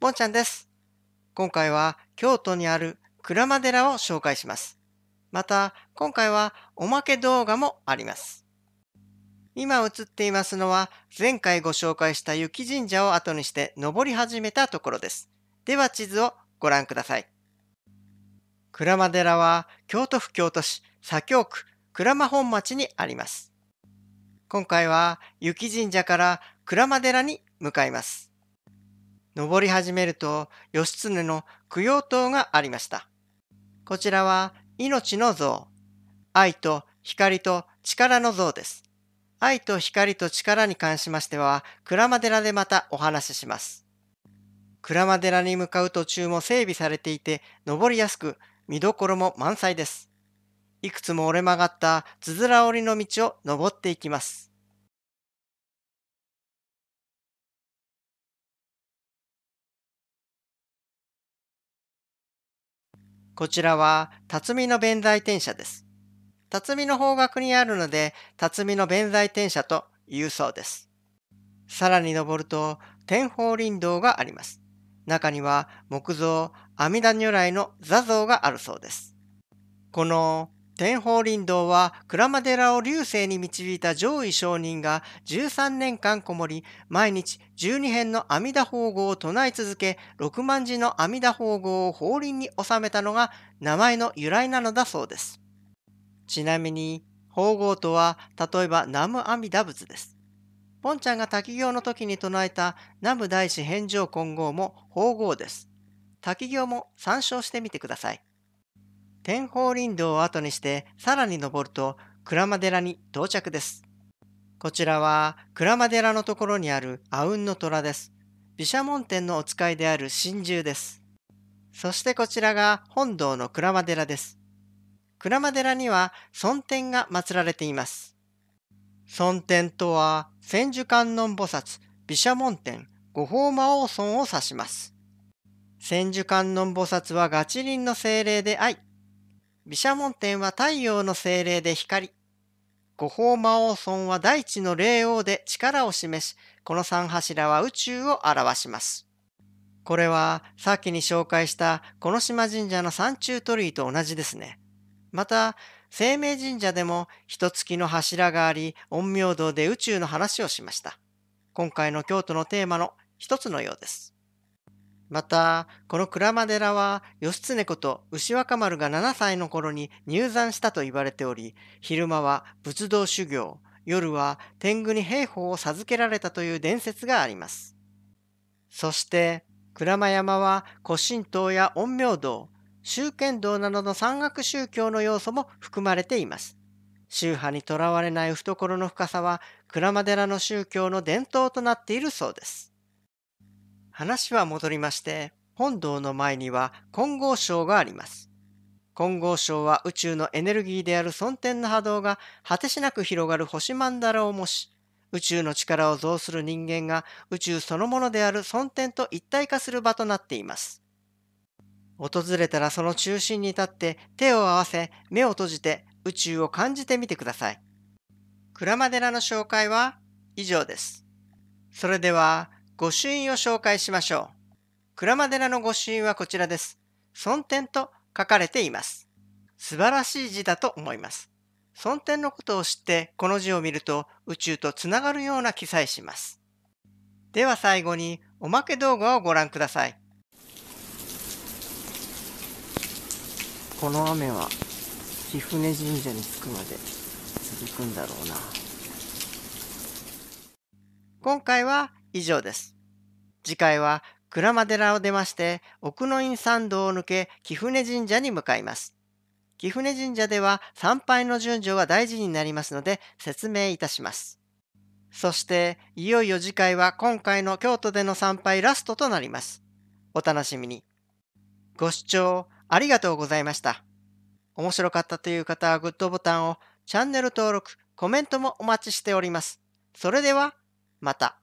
ぼんちゃんです。今回は京都にある鞍馬寺を紹介します。また、今回はおまけ動画もあります。今映っていますのは、前回ご紹介した雪神社を後にして登り始めたところです。では地図をご覧ください。鞍馬寺は京都府京都市左京区鞍馬本町にあります。今回は雪神社から鞍馬寺に向かいます。登り始めると義経の供養塔がありました。こちらは命の像。愛と光と力の像です。愛と光と力に関しましては、鞍馬寺でまたお話しします。鞍馬寺に向かう途中も整備されていて、登りやすく、見どころも満載です。いくつも折れ曲がったつづら折りの道を登っていきます。こちらは辰巳の弁財天社です。辰巳の方角にあるので、辰巳の弁財天社というそうです。さらに登ると、天宝林道があります。中には木造阿弥陀如来の座像があるそうです。この天宝林道は鞍馬寺を流星に導いた上位商人が13年間こもり、毎日12編の阿弥陀法号を唱え続け、6万字の阿弥陀法号を法輪に収めたのが名前の由来なのだそうです。ちなみに、法号とは例えば南無阿弥陀仏です。ポンちゃんが滝行の時に唱えた南無大師返上金剛も法号です。滝行も参照してみてください。天保林道を後にしてさらに登ると鞍馬寺に到着です。こちらは鞍馬寺のところにある阿吽の虎です。毘沙門天のお使いである神獣です。そしてこちらが本堂の鞍馬寺です。鞍馬寺には尊天が祀られています。尊天とは千手観音菩薩、毘沙門天、五宝魔王尊を指します。千手観音菩薩はガチリンの精霊で愛。毘沙門天は太陽の精霊で光。五宝魔王尊は大地の霊王で力を示し、この三柱は宇宙を表します。これは、先に紹介したこの島神社の三中鳥居と同じですね。また、生命神社でも一月の柱があり、陰陽道で宇宙の話をしました。今回の京都のテーマの一つのようです。また、この鞍馬寺は、義経こと牛若丸が7歳の頃に入山したと言われており、昼間は仏道修行、夜は天狗に兵法を授けられたという伝説があります。そして、鞍馬山は古神道や陰陽道、宗剣道などの山岳宗教の要素も含まれています。宗派にとらわれない懐の深さは、鞍馬寺の宗教の伝統となっているそうです。話は戻りまして、本堂の前には金剛章があります。金剛章は宇宙のエネルギーである尊天の波動が果てしなく広がる星曼荼羅を模し、宇宙の力を増する人間が宇宙そのものである尊天と一体化する場となっています。訪れたらその中心に立って手を合わせ目を閉じて宇宙を感じてみてください。鞍馬寺の紹介は以上です。それでは御朱印を紹介しましょう。鞍馬寺の御朱印はこちらです。尊天と書かれています。素晴らしい字だと思います。尊天のことを知ってこの字を見ると宇宙とつながるような記載します。では最後におまけ動画をご覧ください。この雨は貴船神社に着くまで続くんだろうな。今回は以上です。次回は鞍馬寺を出まして奥の院参道を抜け貴船神社に向かいます。貴船神社では参拝の順序が大事になりますので説明いたします。そしていよいよ次回は今回の京都での参拝ラストとなります。お楽しみに。ご視聴ありがとうございました。面白かったという方はグッドボタンを、チャンネル登録、コメントもお待ちしております。それでは、また。